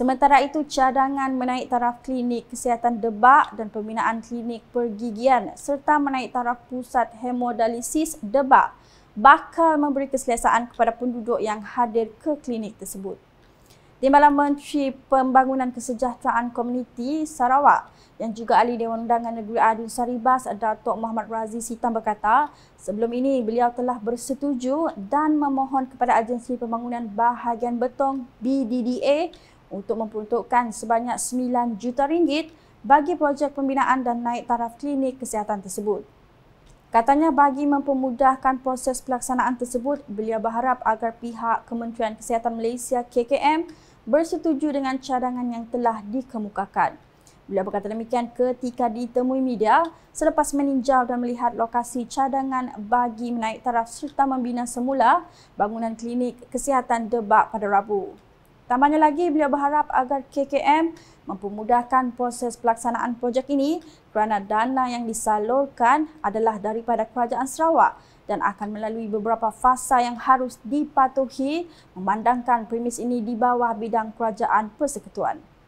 Sementara itu, cadangan menaik taraf klinik kesihatan debak dan pembinaan klinik pergigian serta menaik taraf pusat hemodialisis debak bakal memberi keselesaan kepada penduduk yang hadir ke klinik tersebut. Timbalan Menteri Pembangunan Kesejahteraan Komuniti Sarawak yang juga ahli Dewan Undangan Negeri Adun Saribas Datuk Muhammad Razi Sitam berkata sebelum ini beliau telah bersetuju dan memohon kepada Agensi Pembangunan Bahagian Betong BDDA untuk memperuntukkan sebanyak 9 juta ringgit bagi projek pembinaan dan naik taraf klinik kesihatan tersebut. Katanya bagi mempermudahkan proses pelaksanaan tersebut, beliau berharap agar pihak Kementerian Kesihatan Malaysia KKM bersetuju dengan cadangan yang telah dikemukakan. Beliau berkata demikian ketika ditemui media selepas meninjau dan melihat lokasi cadangan bagi menaik taraf serta membina semula bangunan klinik kesihatan debak pada Rabu. Tambahnya lagi, beliau berharap agar KKM mempermudahkan proses pelaksanaan projek ini kerana dana yang disalurkan adalah daripada Kerajaan Sarawak dan akan melalui beberapa fasa yang harus dipatuhi memandangkan premis ini di bawah bidang Kerajaan Persekutuan.